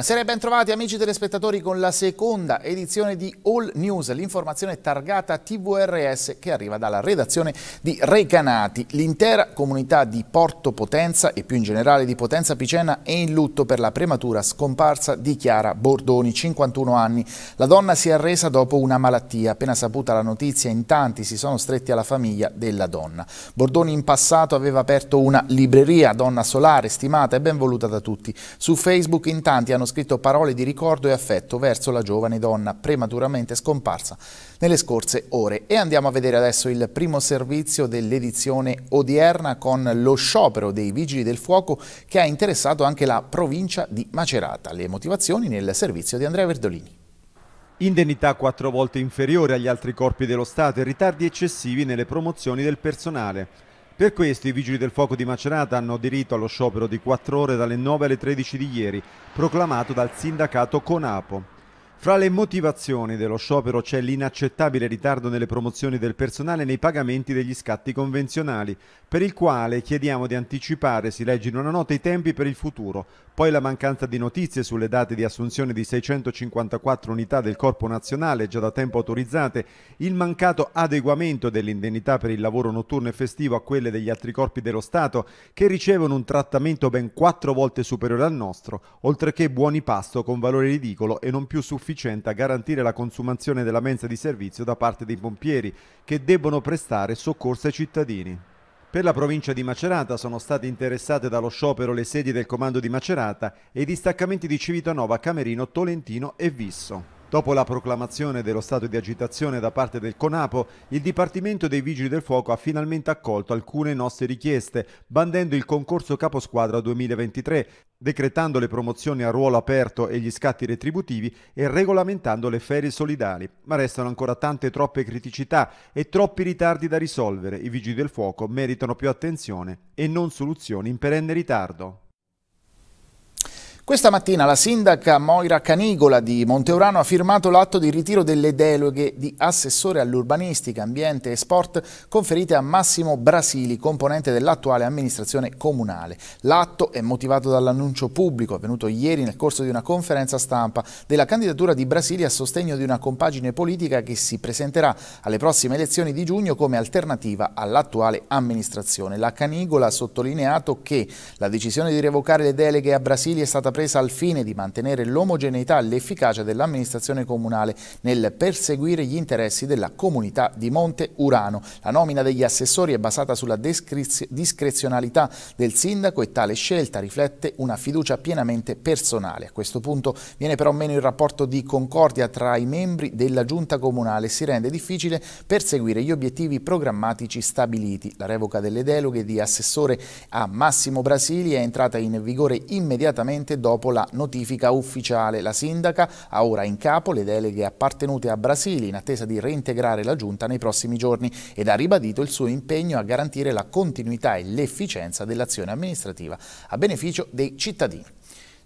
Buonasera e bentrovati amici telespettatori con la seconda edizione di All News, l'informazione targata TVRS che arriva dalla redazione di Recanati. L'intera comunità di Porto Potenza e più in generale di Potenza Picena è in lutto per la prematura scomparsa di Chiara Bordoni, 51 anni. La donna si è arresa dopo una malattia. Appena saputa la notizia in tanti si sono stretti alla famiglia della donna. Bordoni in passato aveva aperto una libreria, donna solare, stimata e ben voluta da tutti. Su Facebook in tanti hanno scritto parole di ricordo e affetto verso la giovane donna prematuramente scomparsa nelle scorse ore. E andiamo a vedere adesso il primo servizio dell'edizione odierna con lo sciopero dei Vigili del Fuoco che ha interessato anche la provincia di Macerata. Le motivazioni nel servizio di Andrea Verdolini. Indennità quattro volte inferiore agli altri corpi dello Stato e ritardi eccessivi nelle promozioni del personale. Per questo i vigili del fuoco di Macerata hanno aderito allo sciopero di 4 ore dalle 9 alle 13 di ieri, proclamato dal sindacato Conapo. Fra le motivazioni dello sciopero c'è l'inaccettabile ritardo nelle promozioni del personale nei pagamenti degli scatti convenzionali, per il quale chiediamo di anticipare, si legge in una nota, i tempi per il futuro, poi la mancanza di notizie sulle date di assunzione di 654 unità del Corpo Nazionale già da tempo autorizzate, il mancato adeguamento dell'indennità per il lavoro notturno e festivo a quelle degli altri corpi dello Stato, che ricevono un trattamento ben quattro volte superiore al nostro, oltre che buoni pasto con valore ridicolo e non più sufficiente sufficiente a garantire la consumazione della mensa di servizio da parte dei pompieri, che debbono prestare soccorso ai cittadini. Per la provincia di Macerata sono state interessate dallo sciopero le sedi del comando di Macerata e i distaccamenti di Civitanova, Camerino, Tolentino e Visso. Dopo la proclamazione dello stato di agitazione da parte del CONAPO, il Dipartimento dei Vigili del Fuoco ha finalmente accolto alcune nostre richieste, bandendo il concorso caposquadra 2023, decretando le promozioni a ruolo aperto e gli scatti retributivi e regolamentando le ferie solidali. Ma restano ancora tante troppe criticità e troppi ritardi da risolvere. I Vigili del Fuoco meritano più attenzione e non soluzioni in perenne ritardo. Questa mattina la sindaca Moira Canigola di Monteurano ha firmato l'atto di ritiro delle deleghe di assessore all'urbanistica, ambiente e sport conferite a Massimo Brasili, componente dell'attuale amministrazione comunale. L'atto è motivato dall'annuncio pubblico avvenuto ieri nel corso di una conferenza stampa della candidatura di Brasili a sostegno di una compagine politica che si presenterà alle prossime elezioni di giugno come alternativa all'attuale amministrazione. La Canigola ha sottolineato che la decisione di revocare le deleghe a Brasili è stata intrapresa al fine di mantenere l'omogeneità e l'efficacia dell'amministrazione comunale nel perseguire gli interessi della comunità di Monte Urano. La nomina degli assessori è basata sulla discrezionalità del sindaco e tale scelta riflette una fiducia pienamente personale. A questo punto viene però meno il rapporto di concordia tra i membri della giunta comunale e si rende difficile perseguire gli obiettivi programmatici stabiliti. La revoca delle deleghe di assessore a Massimo Brasili è entrata in vigore immediatamente dopo dopo la notifica ufficiale. La sindaca ha ora in capo le deleghe appartenute a Brasili in attesa di reintegrare la giunta nei prossimi giorni ed ha ribadito il suo impegno a garantire la continuità e l'efficienza dell'azione amministrativa a beneficio dei cittadini.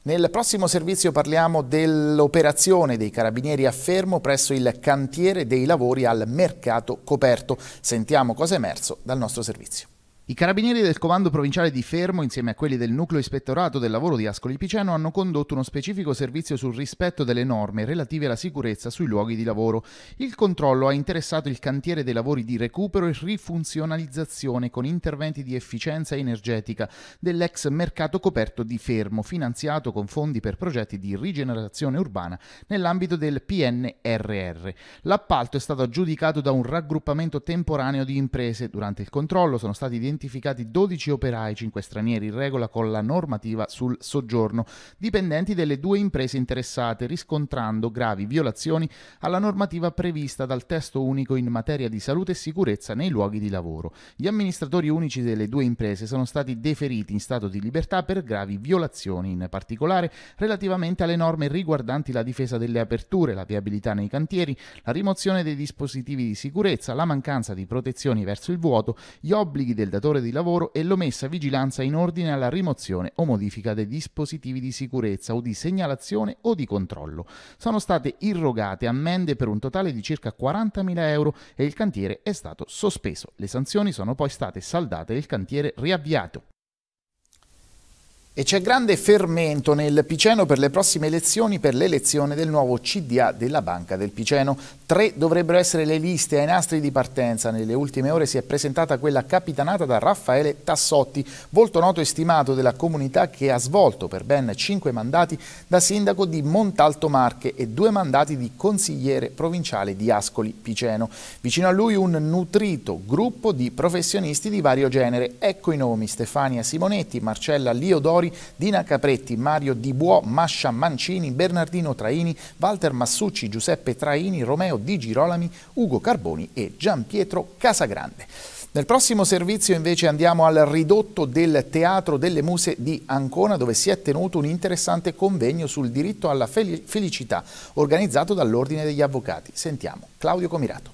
Nel prossimo servizio parliamo dell'operazione dei carabinieri a fermo presso il cantiere dei lavori al mercato coperto. Sentiamo cosa è emerso dal nostro servizio. I carabinieri del comando provinciale di Fermo, insieme a quelli del nucleo ispettorato del lavoro di Ascoli Piceno, hanno condotto uno specifico servizio sul rispetto delle norme relative alla sicurezza sui luoghi di lavoro. Il controllo ha interessato il cantiere dei lavori di recupero e rifunzionalizzazione con interventi di efficienza energetica dell'ex mercato coperto di Fermo, finanziato con fondi per progetti di rigenerazione urbana nell'ambito del PNRR. L'appalto è stato aggiudicato da un raggruppamento temporaneo di imprese. Durante il controllo sono stati identificati identificati 12 operai, 5 stranieri in regola con la normativa sul soggiorno, dipendenti delle due imprese interessate, riscontrando gravi violazioni alla normativa prevista dal testo unico in materia di salute e sicurezza nei luoghi di lavoro. Gli amministratori unici delle due imprese sono stati deferiti in stato di libertà per gravi violazioni, in particolare relativamente alle norme riguardanti la difesa delle aperture, la viabilità nei cantieri, la rimozione dei dispositivi di sicurezza, la mancanza di protezioni verso il vuoto, gli obblighi del datore datore di lavoro e l'omessa vigilanza in ordine alla rimozione o modifica dei dispositivi di sicurezza o di segnalazione o di controllo. Sono state irrogate ammende per un totale di circa 40.000 euro e il cantiere è stato sospeso. Le sanzioni sono poi state saldate e il cantiere riavviato. E c'è grande fermento nel Piceno per le prossime elezioni per l'elezione del nuovo CDA della Banca del Piceno. Tre dovrebbero essere le liste ai nastri di partenza. Nelle ultime ore si è presentata quella capitanata da Raffaele Tassotti, volto noto e stimato della comunità che ha svolto per ben cinque mandati da sindaco di Montalto Marche e due mandati di consigliere provinciale di Ascoli Piceno. Vicino a lui un nutrito gruppo di professionisti di vario genere. Ecco i nomi Stefania Simonetti, Marcella Liodori, Dina Capretti, Mario Di Buò, Mascia Mancini, Bernardino Traini, Walter Massucci, Giuseppe Traini, Romeo di Girolami, Ugo Carboni e Gian Pietro Casagrande. Nel prossimo servizio invece andiamo al ridotto del Teatro delle Muse di Ancona dove si è tenuto un interessante convegno sul diritto alla felicità organizzato dall'Ordine degli Avvocati. Sentiamo Claudio Comirato.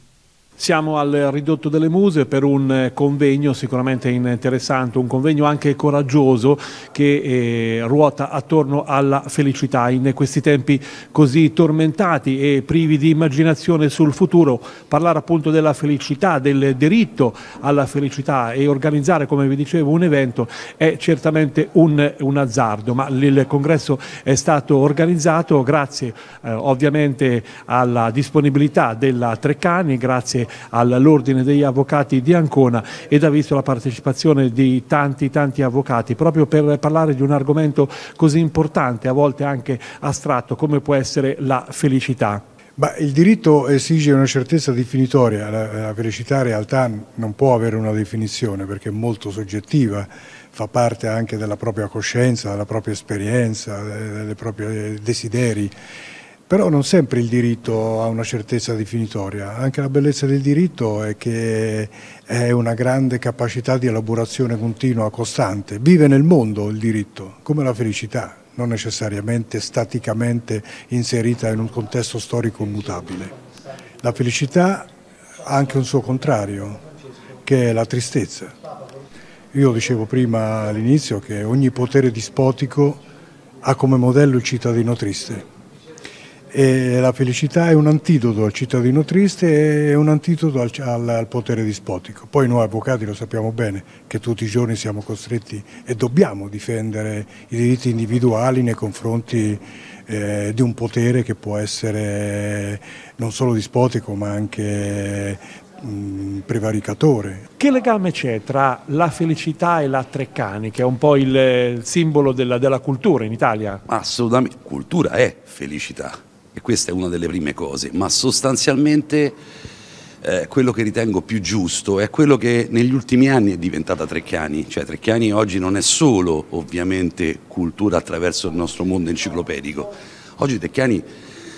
Siamo al ridotto delle muse per un eh, convegno sicuramente interessante, un convegno anche coraggioso che eh, ruota attorno alla felicità. In questi tempi così tormentati e privi di immaginazione sul futuro, parlare appunto della felicità, del diritto alla felicità e organizzare, come vi dicevo, un evento è certamente un, un azzardo, ma il congresso è stato organizzato grazie eh, ovviamente alla disponibilità della Treccani, grazie all'Ordine degli Avvocati di Ancona ed ha visto la partecipazione di tanti tanti avvocati proprio per parlare di un argomento così importante, a volte anche astratto, come può essere la felicità. Ma il diritto esige una certezza definitoria, la, la felicità in realtà non può avere una definizione perché è molto soggettiva, fa parte anche della propria coscienza, della propria esperienza, eh, dei propri desideri. Però non sempre il diritto ha una certezza definitoria, anche la bellezza del diritto è che è una grande capacità di elaborazione continua, costante. Vive nel mondo il diritto, come la felicità, non necessariamente staticamente inserita in un contesto storico immutabile. La felicità ha anche un suo contrario, che è la tristezza. Io dicevo prima all'inizio che ogni potere dispotico ha come modello il cittadino triste e la felicità è un antidoto al cittadino triste e un antidoto al, al, al, potere dispotico. Poi noi avvocati lo sappiamo bene che tutti i giorni siamo costretti e dobbiamo difendere i diritti individuali nei confronti eh, di un potere che può essere non solo dispotico ma anche mm, prevaricatore. Che legame c'è tra la felicità e la Treccani, che è un po' il eh, simbolo della, della cultura in Italia? Assolutamente, cultura è felicità e questa è una delle prime cose, ma sostanzialmente eh, quello che ritengo più giusto è quello che negli ultimi anni è diventata Trecchiani, cioè Trecchiani oggi non è solo ovviamente cultura attraverso il nostro mondo enciclopedico, oggi Trecchiani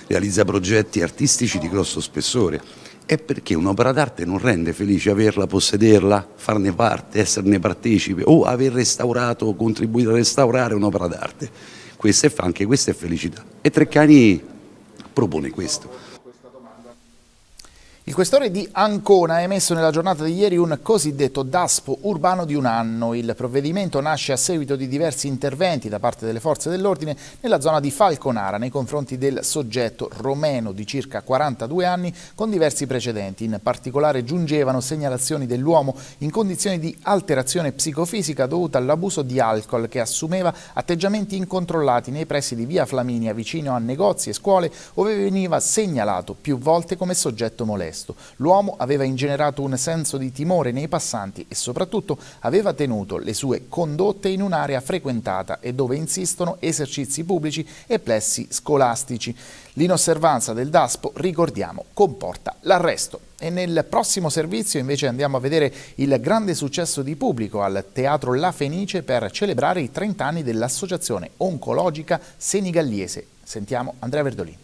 realizza progetti artistici di grosso spessore, è perché un'opera d'arte non rende felice averla, possederla, farne parte, esserne partecipe o aver restaurato o contribuito a restaurare un'opera d'arte. Questa è anche questa è felicità. E Treccani propone questo. Il questore di Ancona ha emesso nella giornata di ieri un cosiddetto DASPO urbano di un anno. Il provvedimento nasce a seguito di diversi interventi da parte delle forze dell'ordine nella zona di Falconara nei confronti del soggetto romeno di circa 42 anni con diversi precedenti. In particolare giungevano segnalazioni dell'uomo in condizioni di alterazione psicofisica dovuta all'abuso di alcol che assumeva atteggiamenti incontrollati nei pressi di via Flaminia vicino a negozi e scuole dove veniva segnalato più volte come soggetto molesto contesto. L'uomo aveva ingenerato un senso di timore nei passanti e soprattutto aveva tenuto le sue condotte in un'area frequentata e dove insistono esercizi pubblici e plessi scolastici. L'inosservanza del DASPO, ricordiamo, comporta l'arresto. E nel prossimo servizio invece andiamo a vedere il grande successo di pubblico al Teatro La Fenice per celebrare i 30 anni dell'Associazione Oncologica Senigalliese. Sentiamo Andrea Verdolini.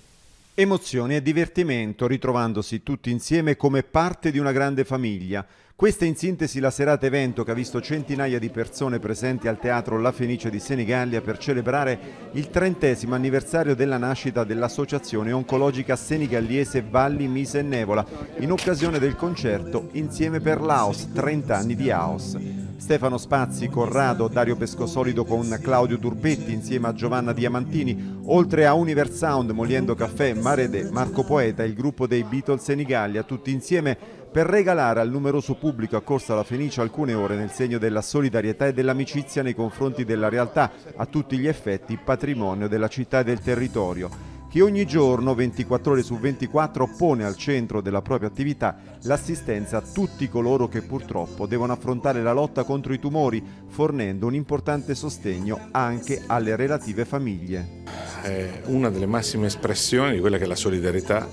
Emozione e divertimento ritrovandosi tutti insieme come parte di una grande famiglia questa è in sintesi la serata evento che ha visto centinaia di persone presenti al teatro La Fenice di Senigallia per celebrare il trentesimo anniversario della nascita dell'associazione oncologica senigalliese Valli Mise e Nevola in occasione del concerto Insieme per Laos, 30 anni di Aos. Stefano Spazzi, Corrado, Dario Pescosolido con Claudio Durbetti insieme a Giovanna Diamantini, oltre a Universound, Moliendo Caffè, Mare De, Marco Poeta, il gruppo dei Beatles Senigallia, tutti insieme per regalare al numeroso pubblico accorso alla Fenice alcune ore nel segno della solidarietà e dell'amicizia nei confronti della realtà, a tutti gli effetti patrimonio della città e del territorio che ogni giorno 24 ore su 24 pone al centro della propria attività l'assistenza a tutti coloro che purtroppo devono affrontare la lotta contro i tumori, fornendo un importante sostegno anche alle relative famiglie. È una delle massime espressioni di quella che è la solidarietà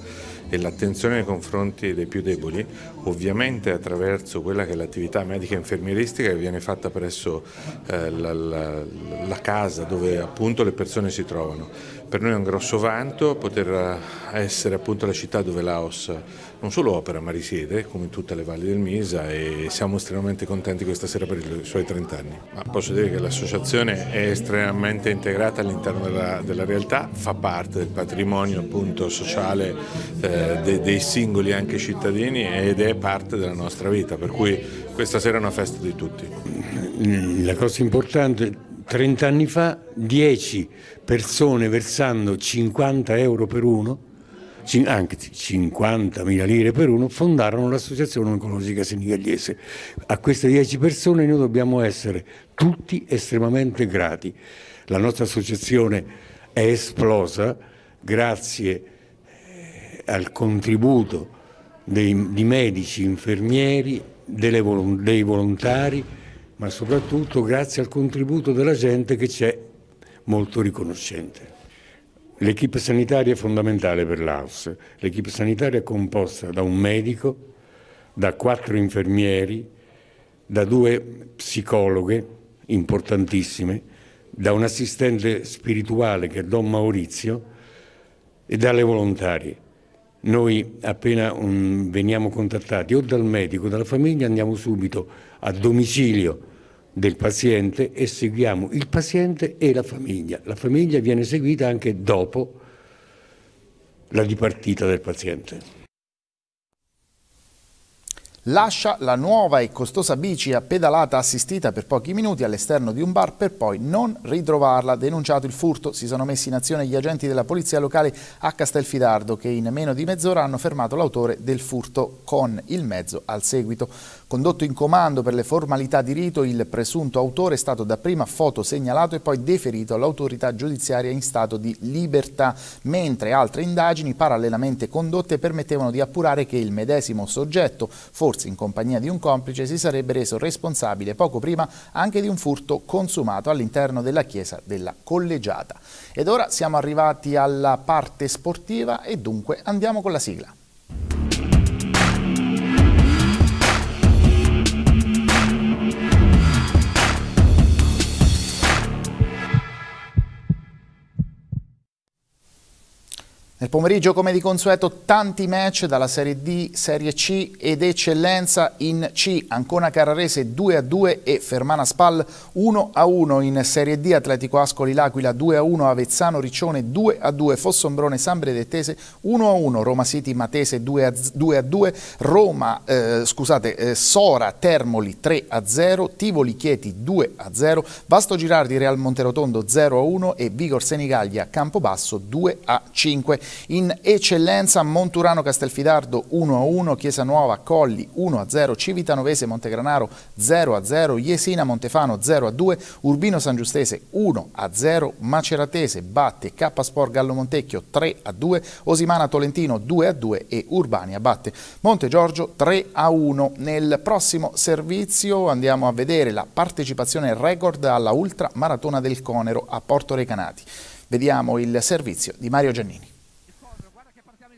e l'attenzione nei confronti dei più deboli, ovviamente attraverso quella che è l'attività medica infermieristica che viene fatta presso eh, la, la, la casa dove appunto le persone si trovano. Per noi è un grosso vanto poter eh, essere appunto la città dove Laos non solo opera ma risiede come in tutte le valli del Misa e siamo estremamente contenti questa sera per i suoi 30 anni. Ma posso dire che l'associazione è estremamente integrata all'interno della, della, realtà, fa parte del patrimonio appunto, sociale eh, de, dei singoli anche cittadini ed è parte della nostra vita, per cui questa sera è una festa di tutti. La cosa importante 30 anni fa 10 persone versando 50 euro per uno anche 50.000 lire per uno, fondarono l'Associazione Oncologica Senegalese. A queste 10 persone noi dobbiamo essere tutti estremamente grati. La nostra associazione è esplosa grazie eh, al contributo dei, di medici, infermieri, delle, dei volontari, ma soprattutto grazie al contributo della gente che c'è molto riconoscente. L'equipe sanitaria è fondamentale per l'AUS. L'equipe sanitaria è composta da un medico, da quattro infermieri, da due psicologhe importantissime, da un assistente spirituale che è Don Maurizio e dalle volontarie. Noi appena um, veniamo contattati o dal medico o dalla famiglia andiamo subito a domicilio del paziente e seguiamo il paziente e la famiglia. La famiglia viene seguita anche dopo la dipartita del paziente. Lascia la nuova e costosa bici a pedalata assistita per pochi minuti all'esterno di un bar per poi non ritrovarla. Denunciato il furto, si sono messi in azione gli agenti della polizia locale a Castelfidardo che in meno di mezz'ora hanno fermato l'autore del furto con il mezzo al seguito. Condotto in comando per le formalità di rito, il presunto autore è stato dapprima foto segnalato e poi deferito all'autorità giudiziaria in stato di libertà, mentre altre indagini parallelamente condotte permettevano di appurare che il medesimo soggetto, forse in compagnia di un complice, si sarebbe reso responsabile poco prima anche di un furto consumato all'interno della chiesa della collegiata. Ed ora siamo arrivati alla parte sportiva e dunque andiamo con la sigla. Nel pomeriggio, come di consueto, tanti match dalla Serie D, Serie C ed Eccellenza in C. Ancona Carrarese 2-2 a e Fermana Spal 1-1 a in Serie D, Atletico Ascoli L'Aquila 2-1, a Avezzano Riccione 2-2, a Fossombrone Sambre Dettese 1-1, a Roma City Matese 2-2, a Roma, eh, scusate, eh, Sora Termoli 3-0, a Tivoli Chieti 2-0, a Vasto Girardi Real Monterotondo 0-1 a e Vigor Senigallia Campobasso 2-5. a in eccellenza Monturano Castelfidardo 1-1, Chiesa Nuova Colli 1-0, Civitanovese Montegranaro 0-0, Iesina Montefano 0-2, Urbino San Giustese 1-0, Maceratese batte K Sport Gallo Montecchio 3-2, Osimana Tolentino 2-2 e Urbania batte Monte Giorgio 3-1. Nel prossimo servizio andiamo a vedere la partecipazione record alla ultra maratona del Conero a Porto Recanati. Vediamo il servizio di Mario Giannini.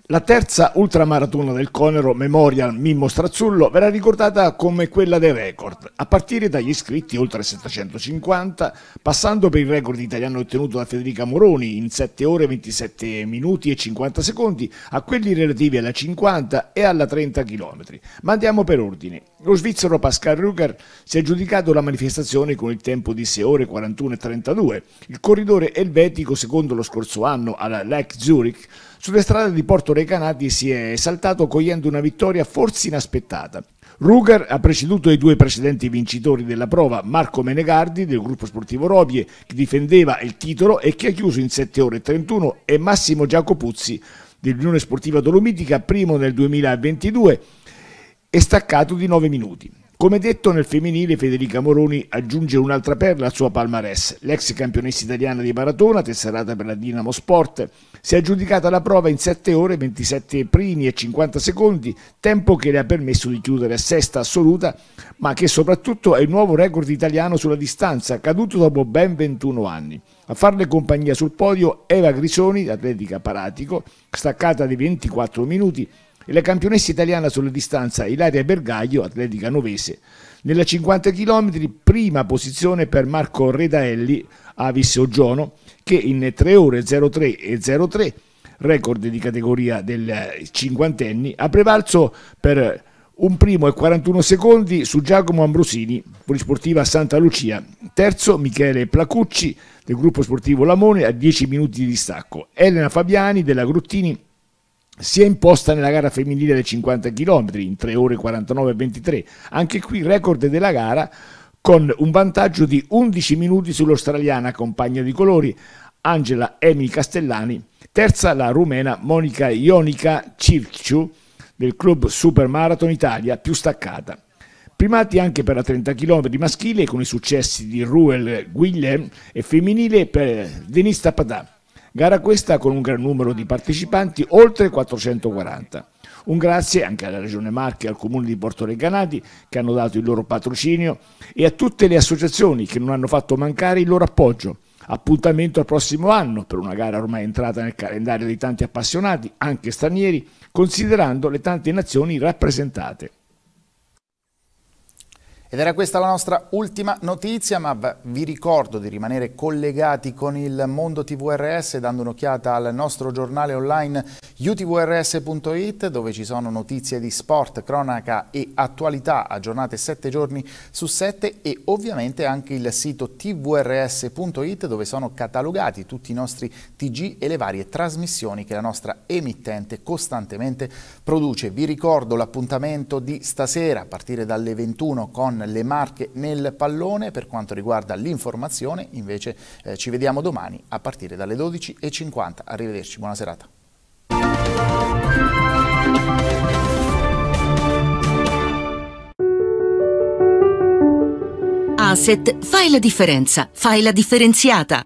La terza ultramaratona del Conero Memorial Mimmo Strazzullo verrà ricordata come quella dei record, a partire dagli iscritti oltre 750, passando per il record italiano ottenuto da Federica Moroni in 7 ore 27 minuti e 50 secondi, a quelli relativi alla 50 e alla 30 km. Ma andiamo per ordine. Lo svizzero Pascal Ruger si è giudicato la manifestazione con il tempo di 6 ore 41 e 32. Il corridore elvetico, secondo lo scorso anno alla Lech Zurich, sulle strade di Porto Recanati si è esaltato cogliendo una vittoria forse inaspettata. Ruger ha preceduto i due precedenti vincitori della prova, Marco Menegardi del gruppo sportivo Robie, che difendeva il titolo e che ha chiuso in 7 ore e 31, e Massimo Giacopuzzi dell'Unione Sportiva Dolomitica, primo nel 2022 e staccato di 9 minuti. Come detto nel femminile, Federica Moroni aggiunge un'altra perla al suo palmarès. L'ex campionessa italiana di maratona, tesserata per la Dinamo Sport, si è aggiudicata la prova in 7 ore 27 primi e 50 secondi, tempo che le ha permesso di chiudere a sesta assoluta, ma che soprattutto è il nuovo record italiano sulla distanza, caduto dopo ben 21 anni. A farle compagnia sul podio Eva Grisoni, atletica paratico, staccata di 24 minuti, e la campionessa italiana sulla distanza Ilaria Bergaglio, atletica novese. Nella 50 km prima posizione per Marco Redaelli Avis Ogiono che in 3 ore 03 e 03 record di categoria del cinquantenni ha prevalso per un primo e 41 secondi su Giacomo Ambrosini, polisportiva Santa Lucia, terzo Michele Placucci del gruppo sportivo Lamone a 10 minuti di distacco, Elena Fabiani della Gruttini si è imposta nella gara femminile dei 50 km in 3 ore 49 e 23. Anche qui record della gara con un vantaggio di 11 minuti sull'australiana compagna di colori Angela Emi Castellani, terza la rumena Monica Ionica Circiu del club Super Marathon Italia più staccata. Primati anche per la 30 km maschile con i successi di Ruel Guillem e femminile per Denis Tapadà. Gara questa con un gran numero di partecipanti, oltre 440. Un grazie anche alla Regione Marche e al Comune di Porto Reganati che hanno dato il loro patrocinio e a tutte le associazioni che non hanno fatto mancare il loro appoggio. Appuntamento al prossimo anno per una gara ormai entrata nel calendario di tanti appassionati, anche stranieri, considerando le tante nazioni rappresentate. Ed era questa la nostra ultima notizia, ma vi ricordo di rimanere collegati con il mondo TVRS dando un'occhiata al nostro giornale online utvrs.it dove ci sono notizie di sport, cronaca e attualità aggiornate 7 giorni su 7 e ovviamente anche il sito tvrs.it dove sono catalogati tutti i nostri TG e le varie trasmissioni che la nostra emittente costantemente produce. Vi ricordo l'appuntamento di stasera a partire dalle 21 con le Marche nel pallone, per quanto riguarda l'informazione invece eh, ci vediamo domani a partire dalle 12.50. Arrivederci, buona serata. Asset, fai la differenza, fai la differenziata.